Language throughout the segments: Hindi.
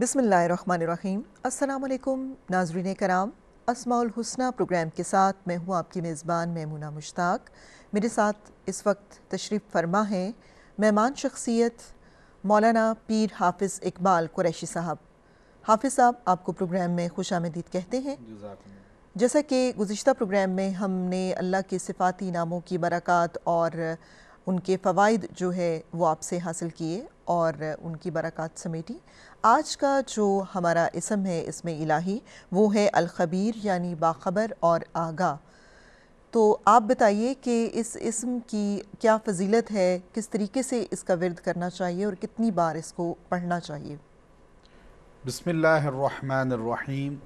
बिसमीम अल्लाम नाजरीन कराम असमाउल हुसना प्रोग्राम के साथ मैं हूँ आपकी मेज़बान मैमूना मुश्ताक मेरे साथ इस वक्त तशरीफ़ फरमा है मेहमान शख्सियत मौलाना पीर हाफिज़ इकबाल कुरैशी साहब हाफिज़ साहब आपको प्रोग्राम में खुश आमदीद कहते हैं जैसा कि गुज्त प्रोग्राम में हमने अल्लाह के सिफाती नामों की बरक़ात और उनके फ़वाद जो है वो आपसे हासिल किए और उनकी बरक़ात समेटी आज का जो हमारा इसम है इसमें इलाही वो है अलखबीर यानी बाखबर और आगा तो आप बताइए कि इस इसम की क्या फजीलत है किस तरीके से इसका विरद करना चाहिए और कितनी बार इसको पढ़ना चाहिए बसमीम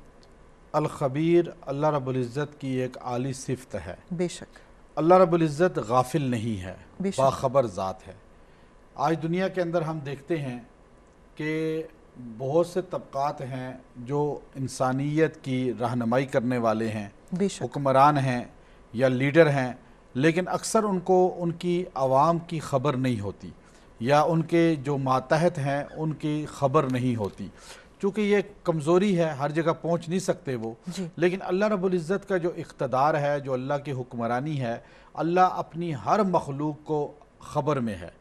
अलखबीर अल्लाह रबुल्ज़त की एक आली सिफत है बेशक अल्लाह रबुल्ज़त गाफिल नहीं है बाखबर ज़ात है आज दुनिया के अंदर हम देखते हैं कि बहुत से तबक़ात हैं जो इंसानियत की रहनमाई करने वाले हैं हुक्मरान हैं या लीडर हैं लेकिन अक्सर उनको उनकी आवाम की खबर नहीं होती या उनके जो मातहत हैं उनकी खबर नहीं होती चूँकि ये कमज़ोरी है हर जगह पहुँच नहीं सकते वो लेकिन अल्लाह रबुल्ज़त का जो इकतदार है जो अल्लाह की हुक्मरानी है अल्लाह अपनी हर मखलूक को ख़बर में है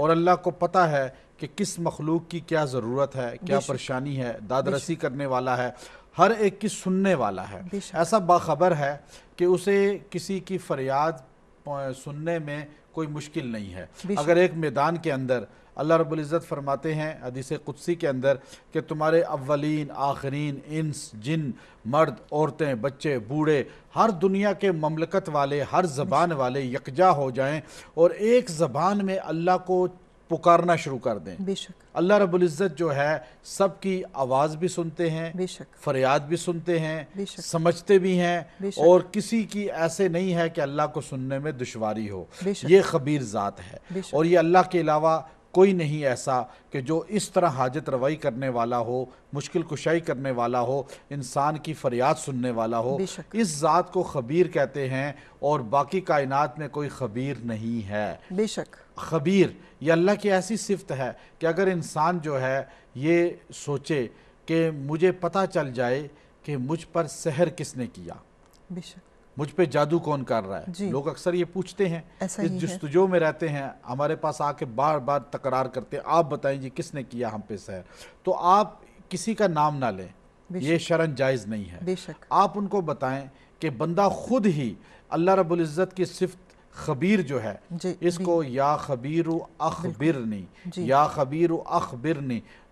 और अल्लाह को पता है कि किस मखलूक की क्या ज़रूरत है क्या परेशानी है दादरसी करने वाला है हर एक की सुनने वाला है ऐसा बाखबर है कि उसे किसी की फरियाद सुनने में कोई मुश्किल नहीं है अगर एक मैदान के अंदर अल्लाह रबुल्ज़त फरमाते हैं हदीस कुदसी के अंदर कि तुम्हारे अव्वलिन आखरीन इंस जिन मर्द औरतें बच्चे बूढ़े हर दुनिया के ममलकत वाले हर ज़बान वाले यकजा हो जाएं और एक ज़बान में अल्लाह को पुकारना शुरू कर दें बेशक अल्लाह रबुल्ज़त जो है सबकी आवाज़ भी सुनते हैं बेशक फरियाद भी सुनते हैं समझते भी हैं और किसी की ऐसे नहीं है कि अल्लाह को सुनने में दुशारी हो ये खबीर ज़ात है और ये अल्लाह के अलावा कोई नहीं ऐसा कि जो इस तरह हाजत रवाई करने वाला हो मुश्किल कुशाई करने वाला हो इंसान की फरियाद सुनने वाला हो इस ज़ात को खबीर कहते हैं और बाकी कायनात में कोई खबीर नहीं है बेशक खबीर ये अल्लाह की ऐसी सिफत है कि अगर इंसान जो है ये सोचे कि मुझे पता चल जाए कि मुझ पर सहर किसने किया बेशक मुझ पे जादू कौन कर रहा है लोग अक्सर ये पूछते हैं इस जस्तजो में रहते हैं हमारे पास आके बार बार तकरार करते हैं आप बताएं जी किसने किया हम पे सहर तो आप किसी का नाम ना लें ये शरण जायज़ नहीं है आप उनको बताएं कि बंदा खुद ही अल्लाह रबुल्ज़त की सिफत खबीर जो है इसको या खबीर अखबिर या खबीर अखबिर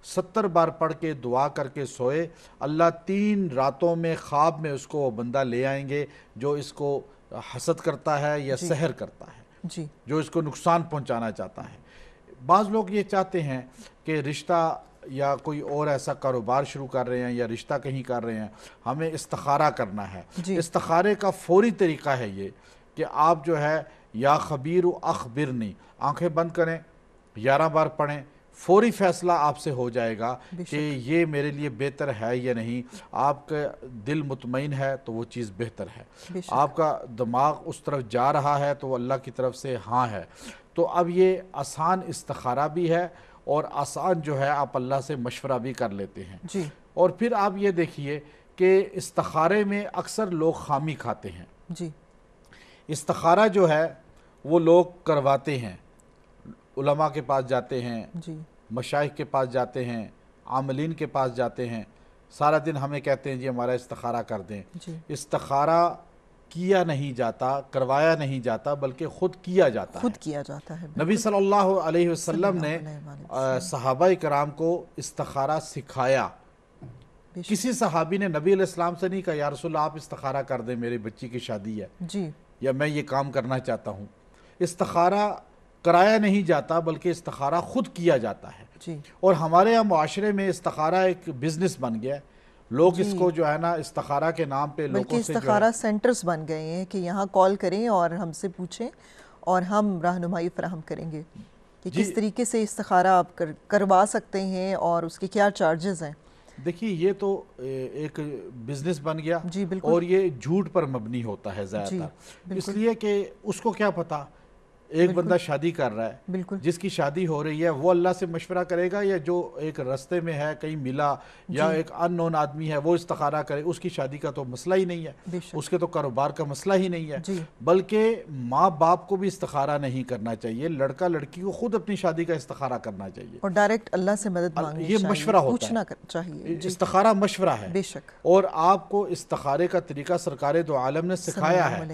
सत्तर बार पढ़ के दुआ करके सोए अल्लाह तीन रातों में ख्वाब में उसको वो बंदा ले आएंगे जो इसको हसद करता है या सहर करता है जी जो इसको नुकसान पहुंचाना चाहता है बाज़ लोग ये चाहते हैं कि रिश्ता या कोई और ऐसा कारोबार शुरू कर रहे हैं या रिश्ता कहीं कर रहे हैं हमें इस्तखारा करना है इस्तखारे का फौरी तरीका है ये कि आप जो है या खबीर नहीं आँखें बंद करें ग्यारह बार पढ़ें फौरी फैसला आपसे हो जाएगा कि ये मेरे लिए बेहतर है या नहीं आपका दिल मुतमिन है तो वो चीज़ बेहतर है आपका दिमाग उस तरफ जा रहा है तो वो अल्लाह की तरफ से हाँ है तो अब ये आसान इस्तखारा भी है और आसान जो है आप अल्लाह से मशवरा भी कर लेते हैं जी और फिर आप ये देखिए कि इस्तखारे में अक्सर लोग खामी खाते हैं जी इस्तखारा जो है वो लोग करवाते हैं उलमा के पास जाते हैं मशाइ के पास जाते हैं आमलिन के पास जाते हैं सारा दिन हमें कहते हैं जी हमारा इस्तखारा कर दें इस्तखारा किया नहीं जाता करवाया नहीं जाता बल्कि खुद किया जाता खुद किया जाता है नबी सल्लल्लाहु अलैहि वसल्लम ने सहाबा कराम को इस्तखारा सिखाया किसी सहाबी ने नबी इस्लाम से नहीं कहा यार आप इस्तखारा कर दें मेरी बच्ची की शादी है जी या मैं ये काम करना चाहता हूँ इस्तखारा कराया नहीं जाता बल्कि इस्तखारा ख़ुद किया जाता है और हमारे यहाँ माशरे में इस्तखारा एक बिज़नेस बन गया है लोग इसको जो है ना इस्तखारा के नाम पे लोगों से इस्तखारा सेंटर्स बन गए हैं कि यहाँ कॉल करें और हमसे पूछें और हम रहनुमाई फ्राहम करेंगे कि किस तरीके से इस्तखारा आप कर, करवा सकते हैं और उसके क्या चार्जेस हैं देखिए ये तो एक बिजनेस बन गया जी और ये झूठ पर मबनी होता है ज़्यादातर इसलिए कि उसको क्या पता एक बंदा शादी कर रहा है बिल्कुल जिसकी शादी हो रही है वो अल्लाह से मशवरा करेगा या जो एक रस्ते में है कहीं मिला या एक अननोन आदमी है वो इस्तखारा करे उसकी शादी का तो मसला ही नहीं है उसके तो कारोबार का मसला ही नहीं है बल्कि माँ बाप को भी इस्तखारा नहीं करना चाहिए लड़का लड़की को खुद अपनी शादी का इस्तखारा करना चाहिए और डायरेक्ट अल्लाह से मदद ये मशवरा होना चाहिए इस्तखारा मशवरा है बेशक और आपको इस्तखारे का तरीका सरकार दो आलम ने सिखाया है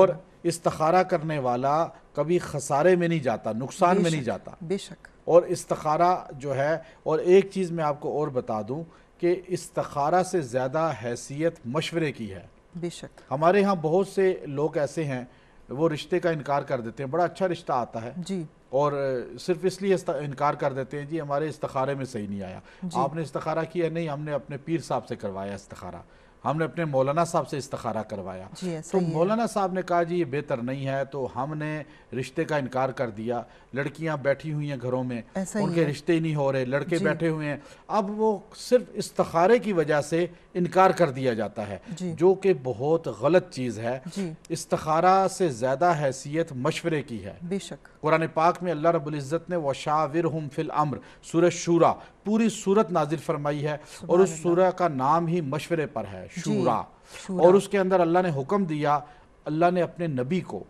और इस्तखारा करने वाला कभी खसारे में नहीं जाता नुकसान में नहीं जाता बेशक और इस्तखारा जो है और एक चीज़ मैं आपको और बता दूं कि इस्तखारा से ज़्यादा हैसियत मशवरे की है बेशक हमारे यहाँ बहुत से लोग ऐसे हैं वो रिश्ते का इनकार कर देते हैं बड़ा अच्छा रिश्ता आता है जी और सिर्फ इसलिए इनकार कर देते हैं जी हमारे इस्तखारे में सही नहीं आया आपने इस्तखारा किया नहीं हमने अपने पीर साहब से करवाया इस्तखारा हमने अपने मौलाना साहब से इस्तारा करवाया तो मौलाना साहब ने कहा जी ये बेहतर नहीं है तो हमने रिश्ते का इनकार कर दिया लड़कियां बैठी हुई हैं घरों में उनके रिश्ते ही नहीं हो रहे लड़के बैठे हुए हैं अब वो सिर्फ इस्तखारे की वजह से इनकार कर दिया जाता है जो कि बहुत गलत चीज़ है इस्तखारा से ज़्यादा हैसियत मशवरे की है बेशक कुरान पाक में अल्लाह रबुल्ज़त ने वशाविर हम फिल अम्र सूर शूरा पूरी सूरत नाजिल फरमाई है और उस सूरह का नाम ही मशवरे पर है शूरा और उसके अंदर अल्लाह ने हुक्म दिया अल्लाह ने अपने नबी को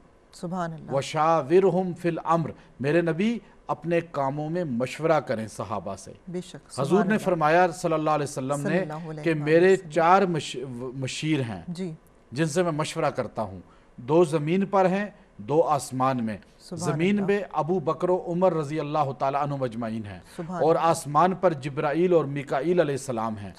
वशाविर फिल अम्र मेरे नबी अपने कामों में मशवरा करें सहाबा से बेशक हजूर ने फरमाया सल्लल्लाहु अलैहि वसल्लम ने कि मेरे चार मशीर हैं जिनसे मैं मशवरा करता हूँ दो ज़मीन पर हैं दो आसमान में ज़मीन में अबू बकरो उमर रजी अल्लाह तजमाइन है और आसमान पर जब्राइल और मिकाइल अलैहिस्सलाम हैं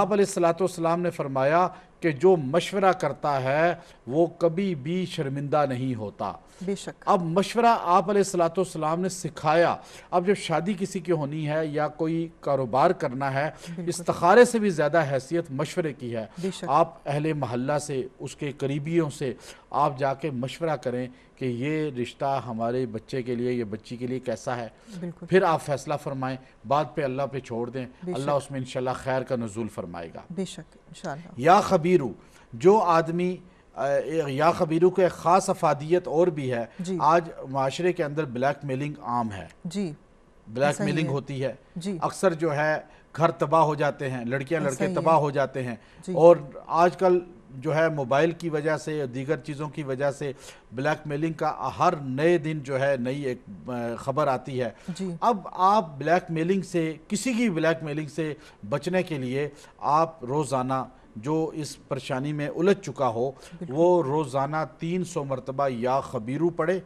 आप अलैहिस्सलाम ने फरमाया कि जो मशवरा करता है वो कभी भी शर्मिंदा नहीं होता बेशक अब मशवरा आप अलैहिस्सलाम ने सिखाया अब जब शादी किसी की होनी है या कोई कारोबार करना है इस्तारे से भी ज़्यादा हैसियत मशवरे की है आप अहले महल्ला से उसके करीबियों से आप जाके मशवरा करें कि ये रिश्ता हमारे बच्चे के लिए ये बच्ची के लिए कैसा है फिर आप फैसला फरमाएं बाद पे अल्लाह पे छोड़ दें अल्लाह उसमें इन खैर का नजूल फरमाएगा बेशक या खबीरू जो आदमी या खबीरू को एक ख़ास अफादियत और भी है आज माशरे के अंदर ब्लैक मेलिंग आम है जी ब्लैक मेलिंग होती है अक्सर जो है घर तबाह हो जाते हैं लड़कियां लड़के तबाह हो जाते हैं और आजकल जो है मोबाइल की वजह से दीगर चीज़ों की वजह से ब्लैक मेलिंग का हर नए दिन जो है नई एक ख़बर आती है अब आप ब्लैक मेलिंग से किसी की ब्लैक मेलिंग से बचने के लिए आप रोज़ाना जो इस परेशानी में उलझ चुका हो वो रोज़ाना तीन सौ मरतबा या खबीरू पढ़े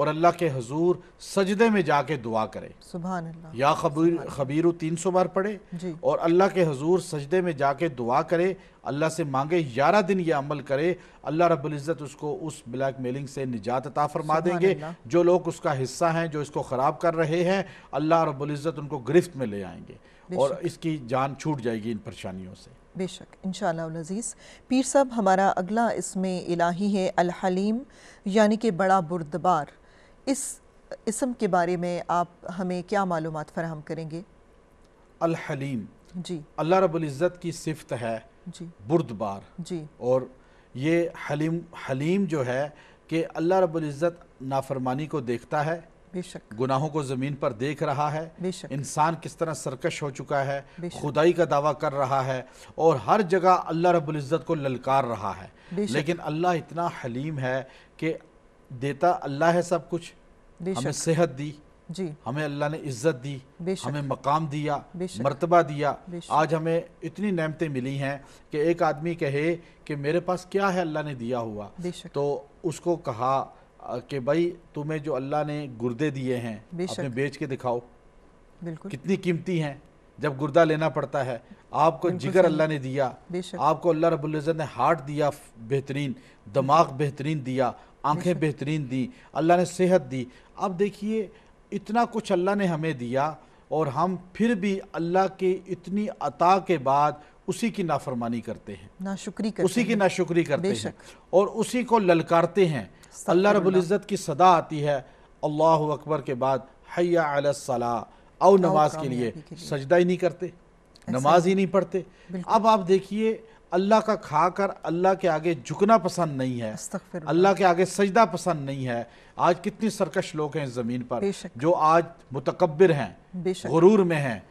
और अल्लाह के हजूर सजदे में जाके दुआ करे सुबह या खबीर खबीर तीन सौ बार पढ़े और अल्लाह के हजूर सजदे में जाके दुआ करे अल्लाह से मांगे ग्यारह दिन ये अमल करे अल्लाह रब्ज़त उसको उस ब्लैक मेलिंग से निजात अता फरमा देंगे जो लोग उसका हिस्सा हैं जो इसको ख़राब कर रहे हैं अल्लाह रब्ज़त उनको गिरफ्त में ले आएंगे और इसकी जान छूट जाएगी इन परेशानियों से बेशक इन अज़ीज़ पीर साहब हमारा अगला इसमें इलाही है अलहलीम यानी कि बड़ा बुरदबार इस इसम के बारे में आप हमें क्या मालूम फराहम करेंगे अलहलीम जी अल्लाह रबुल्ज़त की सिफत है जी बुरदबार जी और ये हलीम हलीम जो है कि अल्लाह रबुल्ज़त नाफरमानी को देखता है बेशक गुनाहों को ज़मीन पर देख रहा है बेशक इंसान किस तरह सरकश हो चुका है खुदाई का दावा कर रहा है और हर जगह अल्लाह रबुल्ज़त को ललकार रहा है लेकिन अल्लाह इतना हलीम है कि देता अल्लाह है सब कुछ हमें सेहत दी जी हमें अल्लाह ने इज्जत दी हमें मकाम दिया मर्तबा दिया आज हमें इतनी नमतें मिली हैं कि एक आदमी कहे कि मेरे पास क्या है अल्लाह ने दिया हुआ तो उसको कहा कि भाई तुम्हें जो अल्लाह ने गुर्दे दिए हैं अपने बेच के दिखाओ बिल्कुल कितनी कीमती हैं जब गुर्दा लेना पड़ता है आपको जिगर अल्लाह ने दिया आपको अल्लाह रबुल्ज़त ने हार्ट दिया बेहतरीन दिमाग बेहतरीन दिया आंखें बेहतरीन दी अल्लाह ने सेहत दी अब देखिए इतना कुछ अल्लाह ने हमें दिया और हम फिर भी अल्लाह के इतनी अता के बाद उसी की नाफरमानी करते हैं नाशुक्री करते उसी की नाशुक्री करते हैं और उसी को ललकारते हैं अल्लाह रबुल्ज़त की सदा आती है अल्लाह अकबर के बाद हया अलसला और नमाज के लिए सजदा ही नहीं करते नमाज ही नहीं पढ़ते अब आप देखिए अल्लाह का खाकर अल्लाह के आगे झुकना पसंद नहीं है अल्लाह के आगे सजदा पसंद नहीं है आज कितनी सरकश लोग हैं इस ज़मीन पर जो आज मुतकबर हैं गुरूर में हैं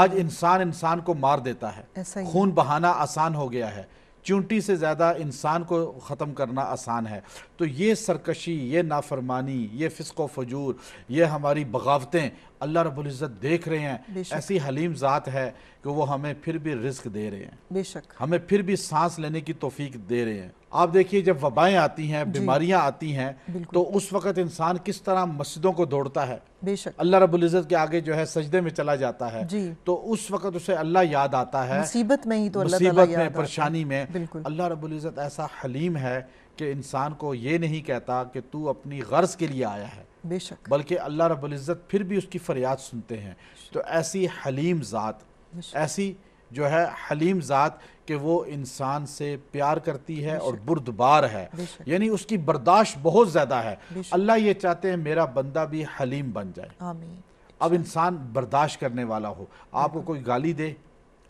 आज इंसान इंसान को मार देता है खून बहाना आसान हो गया है चूंटी से ज़्यादा इंसान को ख़त्म करना आसान है तो ये सरकशी ये नाफरमानी ये फ़िसको फजूर ये हमारी बगावतें अल्लाह रबुल्ज़त देख रहे हैं ऐसी हलीम ज़ात है कि वो हमें फिर भी रिस्क दे रहे हैं बेशक हमें फिर भी सांस लेने की तोफ़ीक दे रहे हैं आप देखिए जब वबाएं आती हैं बीमारियां आती हैं तो उस वक़्त इंसान किस तरह मस्जिदों को दौड़ता है बेशक अल्लाह रबुल्ज़त के आगे जो है सजदे में चला जाता है तो उस वक़्त उसे अल्लाह याद आता है मुसीबत में ही तो मुसीबत में परेशानी में अल्लाह रबुल्ज़त ऐसा हलीम है कि इंसान को ये नहीं कहता कि तू अपनी गर्ज के लिए आया है बेशक बल्कि अल्लाह रबुल्ज़त फिर भी उसकी फरियाद सुनते हैं तो ऐसी हलीम ज़ात ऐसी जो है हलीम ज़ात कि वो इंसान से प्यार करती है और बुरदबार है यानी उसकी बर्दाश्त बहुत ज़्यादा है अल्लाह ये चाहते हैं मेरा बंदा भी हलीम बन जाए अब इंसान बर्दाश्त करने वाला हो आपको कोई गाली दे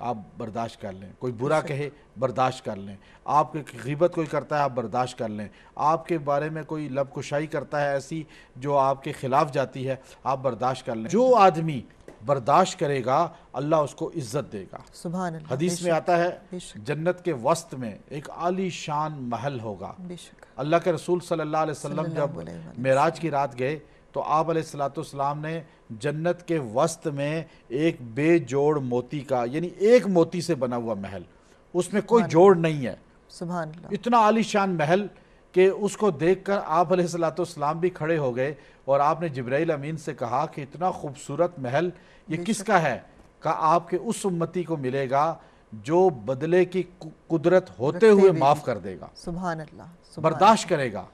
आप बर्दाश्त कर लें कोई बुरा कहे बर्दाश्त कर लें आपके गिबत कोई करता है आप बर्दाश्त कर लें आपके बारे में कोई लब कुशाई करता है ऐसी जो आपके ख़िलाफ़ जाती है आप बर्दाश्त कर लें जो आदमी बर्दाश्त करेगा अल्लाह उसको इज़्ज़त देगा सुबह हदीस में आता है जन्नत के वस्त में एक आली शान महल होगा अल्लाह के रसूल सल्लल्लाहु अलैहि वसल्लम जब मेराज की रात गए तो आप सलाम ने जन्नत के वस्त में एक बेजोड़ मोती का यानी एक मोती से बना हुआ महल उसमें कोई जोड़ नहीं है इतना आलीशान महल कि उसको देखकर आप सलाम भी खड़े हो गए और आपने जबराइल अमीन से कहा कि इतना खूबसूरत महल ये किसका है का आपके उस उम्मती को मिलेगा जो बदले की कुदरत होते हुए माफ़ कर देगा सुबह बर्दाश्त करेगा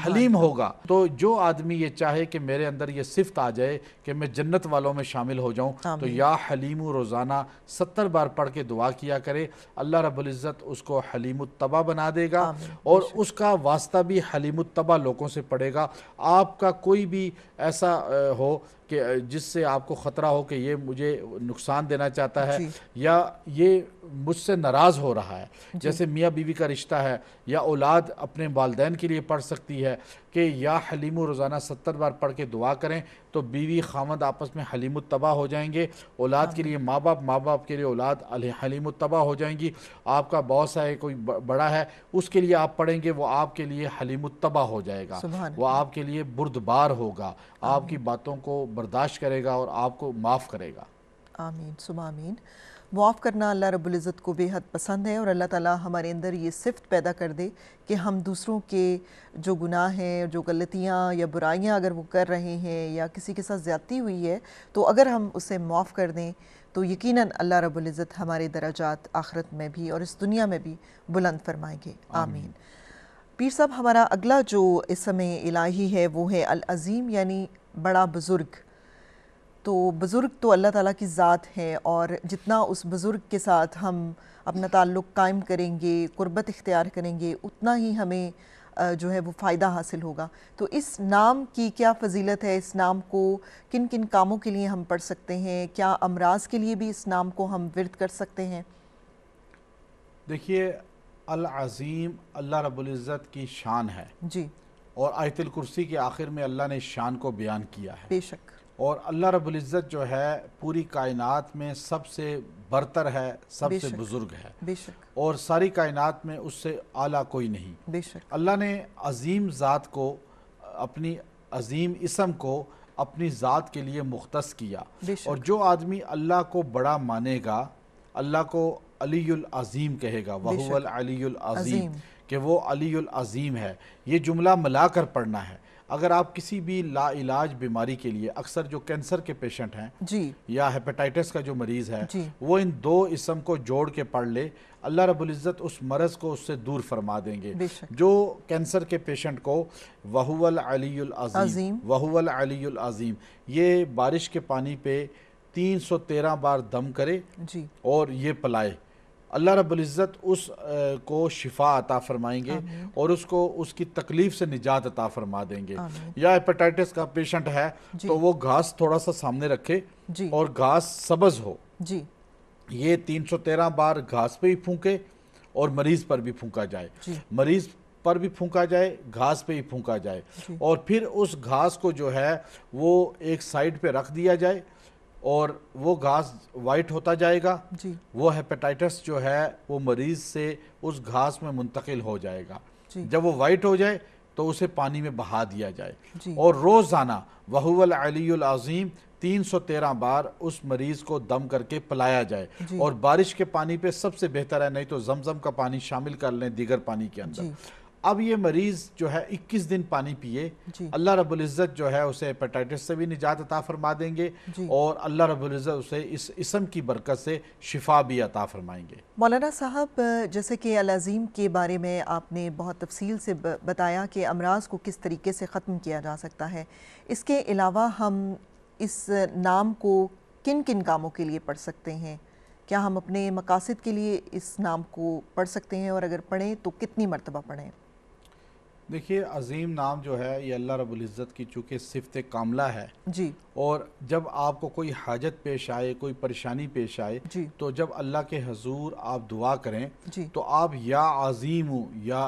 हलीम होगा तो जो आदमी ये चाहे कि मेरे अंदर ये सिफत आ जाए कि मैं जन्नत वालों में शामिल हो जाऊँ तो या हलीम रोज़ाना सत्तर बार पढ़ के दुआ किया करे अल्लाह रबुल्ज़त उसको हलीम तबा बना देगा और उसका वास्ता भी हलीम तबा लोगों से पड़ेगा आपका कोई भी ऐसा हो कि जिससे आपको ख़तरा हो कि ये मुझे नुकसान देना चाहता है या ये मुझसे नाराज़ हो रहा है जैसे मियाँ बीवी का रिश्ता है या औलाद अपने वालदेन के लिए पढ़ सकती है कि या हलीम रोज़ाना सत्तर बार पढ़ के दुआ करें तो बीवी खामद आपस में हलीम तबाह हो जाएंगे औलाद के लिए माँ बाप माँ बाप के लिए औलाद हलीम तबाह हो जाएंगी आपका बॉस है कोई बड़ा है उसके लिए आप पढ़ेंगे वो आपके लिए हलीम तबाह हो जाएगा वो आपके लिए बुरदबार होगा आपकी बातों को बर्दाश्त करेगा और आपको माफ़ करेगा आमीन सुबह आमीन मुआफ़ करना अल्लाह रबुल्ज़त को बेहद पसंद है और अल्लाह ताला हमारे अंदर ये सिफ्त पैदा कर दे कि हम दूसरों के जो गुनाह हैं जो गलतियाँ या बुराइयाँ अगर वो कर रहे हैं या किसी के साथ ज़्यादती हुई है तो अगर हम उसे मुआफ़ कर दें तो यकीनन अल्लाह रबुल्ज़त हमारे दराजात आखरत में भी और इस दुनिया में भी बुलंद फरमाएंगे आमीन पीर साहब हमारा अगला जो इस समय इलाही है वो है अल अज़ीम यानी बड़ा बुज़ुर्ग तो बुज़ुर्ग तो अल्लाह ताला की ज़ात है और जितना उस बुज़ुर्ग के साथ हम अपना ताल्लुक़ कायम करेंगे कुर्बत इख्तियार करेंगे उतना ही हमें जो है वो फ़ायदा हासिल होगा तो इस नाम की क्या फजीलत है इस नाम को किन किन कामों के लिए हम पढ़ सकते हैं क्या अमराज के लिए भी इस नाम को हम वर्द कर सकते हैं देखिए अज़ीम अल्लाह रबुल्ज़त की शान है जी और आयतल कुर्सी के आखिर में अल्लाह ने शान को बयान किया है बेशक और अल्लाह रबुल्ज़त जो है पूरी कायनात में सबसे बरतर है सबसे बुज़ुर्ग है बेशक और सारी कायनात में उससे आला कोई नहीं बेशक अल्लाह ने अजीम ज़ात को अपनी अजीम इसम को अपनी ज़ात के लिए मुख्त किया और जो आदमी अल्लाह को बड़ा मानेगा अल्लाह को अलीम कहेगा वहुअल अलीज़ीम कि वो अलीम है ये जुमला मिला कर पढ़ना है अगर आप किसी भी लाइलाज बीमारी के लिए अक्सर जो कैंसर के पेशेंट हैं जी या हेपेटाइटिस का जो मरीज है वो इन दो इसम को जोड़ के पढ़ ले अल्लाह रबुल्ज़त उस मरज़ को उससे दूर फरमा देंगे जो कैंसर के पेशेंट को वहुवल अलीज़ीम वहुवल अलीज़ीम ये बारिश के पानी पे 313 बार दम करे जी और ये पलाए अल्लाह रबुल्ज़त उस को शिफा अता फरमाएंगे और उसको उसकी तकलीफ़ से निजात अता फरमा देंगे या हेपेटाइटिस का पेशेंट है तो वो घास थोड़ा सा सामने रखे और घास सबज हो जी ये 313 बार घास पे ही फूके और मरीज़ पर भी फूका जाए मरीज़ पर भी फूका जाए घास पे ही फूका जाए और फिर उस घास को जो है वो एक साइड पे रख दिया जाए और वो घास वाइट होता जाएगा जी वो हेपेटाइटिस जो है वो मरीज़ से उस घास में मुंतकिल हो जाएगा जब वो वाइट हो जाए तो उसे पानी में बहा दिया जाए और रोज़ाना वहुवल अलील अजीम तीन सौ तेरह बार उस मरीज़ को दम करके पिलाया जाए और बारिश के पानी पे सबसे बेहतर है नहीं तो जमजम का पानी शामिल कर लें दीगर पानी के अंदर अब ये मरीज़ जो है 21 दिन पानी पिए अल्लाह रबुल्ज़त जो है उसे हेपेटाइटिस से भी निजात अता फरमा देंगे और अल्लाह रबुल्ज़त उसे इस इसम की बरकत से शिफा भी अता फरमाएंगे मौलाना साहब जैसे कि अलाजीम के बारे में आपने बहुत तफसील से बताया कि अमराज को किस तरीके से ख़त्म किया जा सकता है इसके अलावा हम इस नाम को किन किन कामों के लिए पढ़ सकते हैं क्या हम अपने मकासद के लिए इस नाम को पढ़ सकते हैं और अगर पढ़ें तो कितनी मरतबा पढ़ें देखिए अजीम नाम जो है ये अल्लाह रबुल्ज़त की चूँकि सिफत कामला है जी और जब आपको कोई हाजत पेश आए कोई परेशानी पेश आए जी तो जब अल्लाह के हजूर आप दुआ करें जी तो आप या अजीम या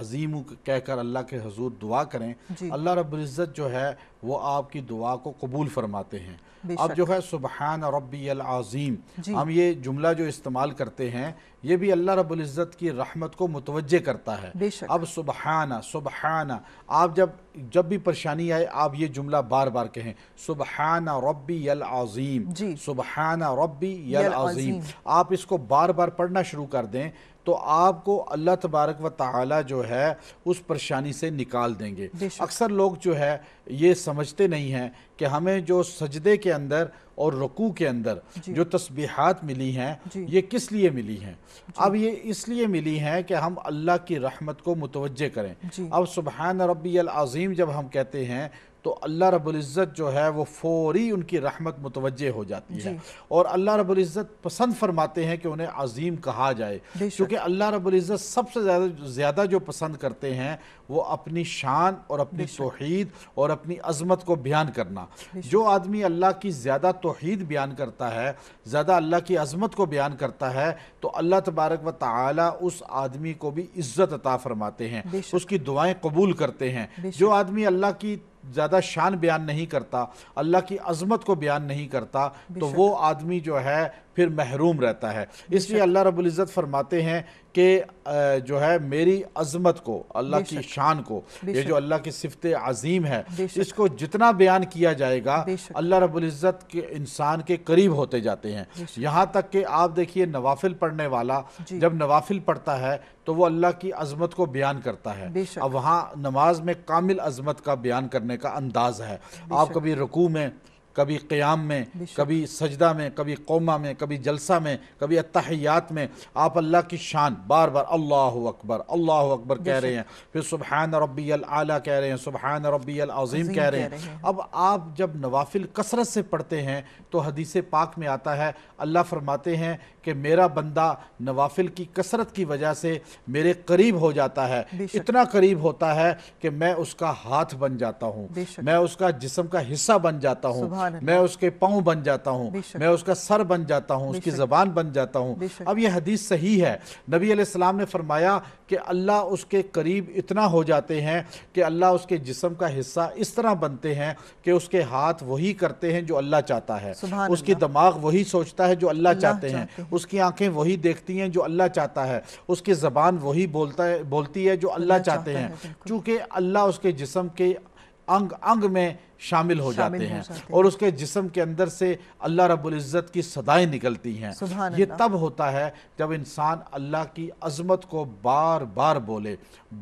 अजीम कहकर अल्लाह के हजूर दुआ करें अल्लाह रब्ज़त जो है वो आपकी दुआ को कबूल फरमाते हैं अब जो है सुबहान रबी आज़ीम हम ये जुमला जो इस्तेमाल करते हैं ये भी अल्लाह रबुल्ज़त की रहमत को मुतवजह करता है अब सुबहाना सुबहाना आप जब जब भी परेशानी आए आप ये जुमला बार बार कहें सुबहाना रबी आज़ीम सुबहाना रबी आज़ीम आप इसको बार बार पढ़ना शुरू कर दें तो आपको अल्लाह तबारक व ताली जो है उस परेशानी से निकाल देंगे अक्सर लोग जो है ये समझते नहीं हैं कि हमें जो सजदे के अंदर और रकू के अंदर जो तस्बीहात मिली हैं ये किस लिए मिली हैं अब ये इसलिए मिली हैं कि हम अल्लाह की रहमत को मुतवजह करें अब सुबहान रबी अज़ीम जब हम कहते हैं तो अल्लाह रब्ज़त जो है वो फौरी उनकी रहमत मुतवजह हो जाती है और अल्लाह रब्ज़त पसंद फरमाते हैं कि उन्हें अजीम कहा जाए क्योंकि अल्लाह रब्ज़त सबसे ज़्यादा ज़्यादा जो पसंद करते हैं वो अपनी शान और अपनी तोहद और अपनी अजमत को बयान करना जो आदमी अल्लाह की ज़्यादा तोहद बयान करता है ज़्यादा अल्लाह की अजमत को बयान करता है तो अल्लाह तबारक व ताली उस आदमी को भी इज़्ज़त अता फरमाते हैं उसकी दुआएँ कबूल करते हैं जो आदमी अल्लाह की ज़्यादा शान बयान नहीं करता अल्लाह की अजमत को बयान नहीं करता तो वो आदमी जो है फिर महरूम रहता है इसलिए अल्लाह रबुल्ज़त फरमाते हैं कि जो है मेरी अजमत को अल्लाह की शान को ये जो अल्लाह की सिफत अजीम है इसको जितना बयान किया जाएगा अल्लाह रबुल्ज़त के इंसान के करीब होते जाते हैं यहाँ तक कि आप देखिए नवाफिल पढ़ने वाला जब नवाफिल पढ़ता है तो वो अल्लाह की अजमत को बयान करता है अब वहाँ नमाज में कामिल अजमत का बयान करने का अंदाज है आप कभी रुकू में कभी क़याम में कभी सजदा में कभी कौमा में कभी जलसा में कभी अतहयात में आप अल्लाह की शान बार बार अल्लाह अकबर अल्लाह अकबर कह रहे हैं फिर सुबहान रबी आला कह रहे हैं सुबहान रबी अज़ीम कह रहे हैं अब आप जब नवाफिल कसरत से पढ़ते हैं तो हदीस पाक में आता है अल्लाह फरमाते हैं कि मेरा बंदा नवाफिल की कसरत की वजह से मेरे करीब हो जाता है इतना करीब होता है कि मैं उसका हाथ बन जाता हूँ मैं उसका जिसम का हिस्सा बन जाता हूँ मैं उसके पाँव बन जाता हूँ मैं उसका सर बन जाता हूँ उसकी जबान बन जाता हूँ अब यह हदीस सही है नबी आसमाम ने फरमाया कि अल्लाह उसके करीब इतना हो जाते हैं कि अल्लाह उसके जिसम का हिस्सा इस तरह बनते हैं कि उसके हाथ वही करते हैं जो अल्लाह चाहता है उसकी दिमाग वही सोचता है जो अल्लाह चाहते हैं उसकी आंखें वही देखती हैं जो अल्लाह चाहता है उसकी ज़बान वही बोलता है बोलती है जो अल्लाह चाहते हैं चूँकि अल्लाह उसके जिसम के अंग अंग में शामिल हो शामिल जाते हैं और उसके जिसम के अंदर से अल्लाह रबुल्ज़त की सदाएं निकलती हैं ये तब होता है जब इंसान अल्लाह की अजमत को बार बार बोले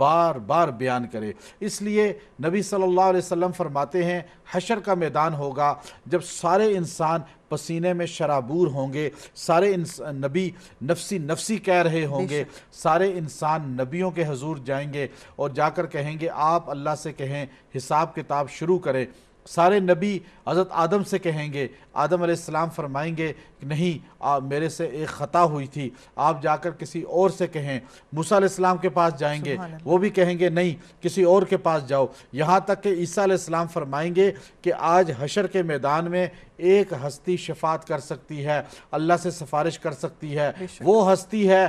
बार बार बयान करे इसलिए नबी सल्लल्लाहु अलैहि वसल्लम फरमाते हैं हशर का मैदान होगा जब सारे इंसान पसीने में शराबूर होंगे सारे नबी नफसी नफसी कह रहे होंगे सारे इंसान नबियों के हजूर जाएंगे और जाकर कहेंगे आप अल्लाह से कहें हिसाब किताब शुरू करें सारे नबी हज़रत आदम से कहेंगे आदम आसमाम फरमाएंगे कि नहीं आ, मेरे से एक ख़ता हुई थी आप जाकर किसी और से कहें मूसा इस्लाम के पास जाएंगे वो भी कहेंगे नहीं किसी और के पास जाओ यहाँ तक कि ईसा इस्लाम फरमाएंगे कि आज हशर के मैदान में एक हस्ती शफात कर सकती है अल्लाह से सिफारिश कर सकती है वो हस्ती है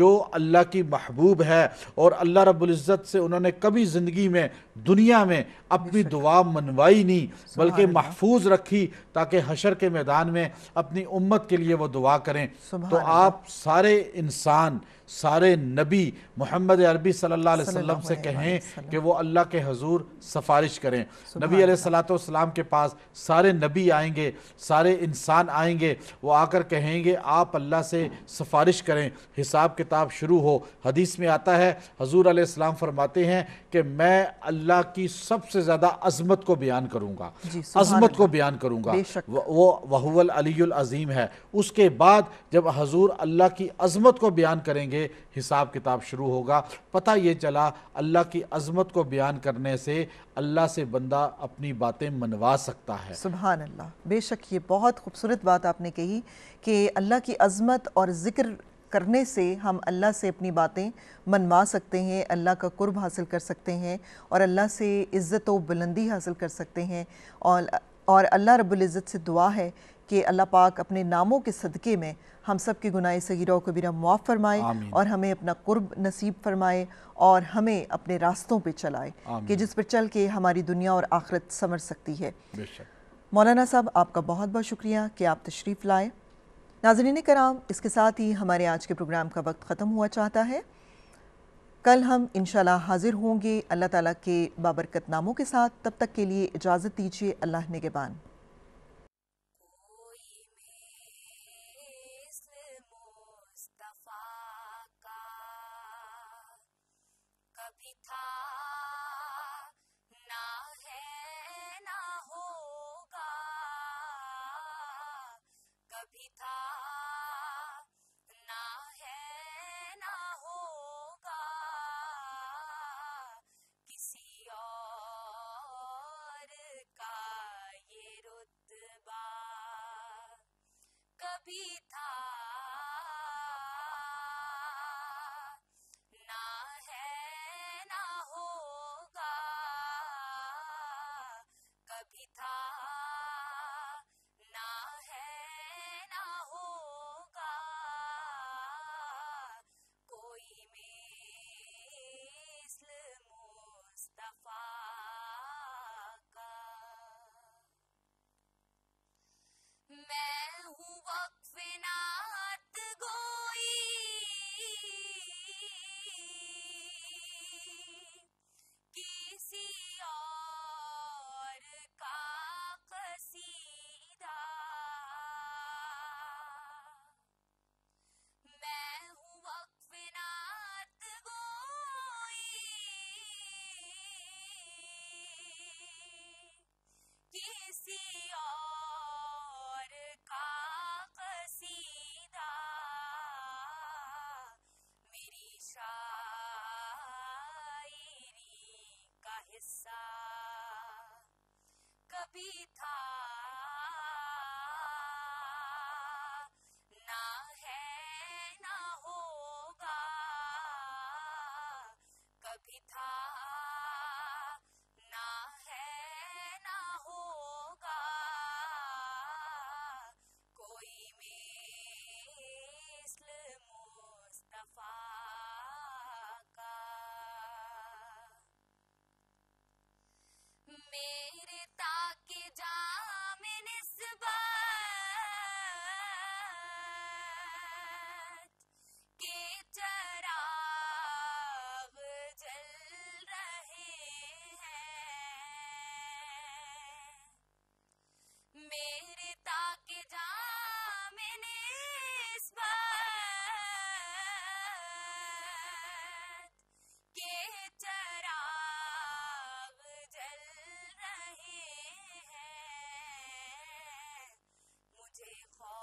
जो अल्लाह की महबूब है और अल्लाह रबुल्ज़त से उन्होंने कभी ज़िंदगी में दुनिया में अपनी दुआ मनवाई नहीं बल्कि महफूज रखी ताकि हशर के मैदान में अपनी उम्मत के लिए वो दुआ करें तो आप सारे इंसान सारे नबी मोहम्मद अरबी सल्लल्लाहु अलैहि वसल्लम से कहें कि वो अल्लाह के हजूर सफारिश करें नबी सलाम के पास सारे नबी आएंगे सारे इंसान आएंगे वो आकर कहेंगे आप अल्लाह से सफारिश करें हिसाब किताब शुरू हो हदीस में आता है हजूर आसमाम फरमाते हैं कि मैं अल्लाह की सबसे ज़्यादा अजमत को बयान करूँगा अजमत को बयान करूँगा वो वहूल अलीम है उसके बाद जब हजूर अल्लाह की अजमत को बयान करेंगे करेंगे हिसाब किताब शुरू होगा पता ये चला अल्लाह की अजमत को बयान करने से अल्लाह से बंदा अपनी बातें मनवा सकता है सुबह अल्लाह बेशक ये बहुत खूबसूरत बात आपने कही कि अल्लाह की अजमत और ज़िक्र करने से हम अल्लाह से अपनी बातें मनवा सकते हैं अल्लाह का कुर्ब हासिल कर सकते हैं और अल्लाह से इज़्ज़त व बुलंदी हासिल कर सकते हैं और और अल्लाह इज़्ज़त से दुआ है कि अल्लाह पाक अपने नामों के सदक़े में हम सब के गुनाह सगीरा को बिना मुआफ़ फरमाए और हमें अपना कुर्ब नसीब फरमाए और हमें अपने रास्तों पर चलाए कि जिस पर चल के हमारी दुनिया और आखरत समझ सकती है मौलाना साहब आपका बहुत बहुत शुक्रिया कि आप तशरीफ़ लाए नाजरीन कराम इसके साथ ही हमारे आज के प्रोग्राम का वक्त ख़त्म हुआ चाहता है कल हम इन हाज़िर होंगे अल्लाह ताला के बाबरकत नामों के साथ तब तक के लिए इजाज़त दीजिए अल्लाह नेगबान Pita side. day long.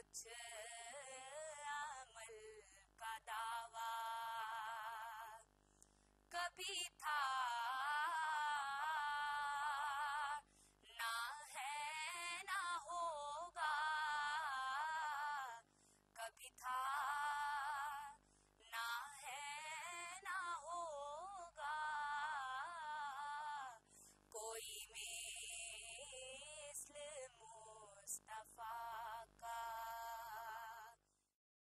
कुछ अमल का दावा कभी था ना है ना होगा कभी था ना है ना होगा कोई मेरे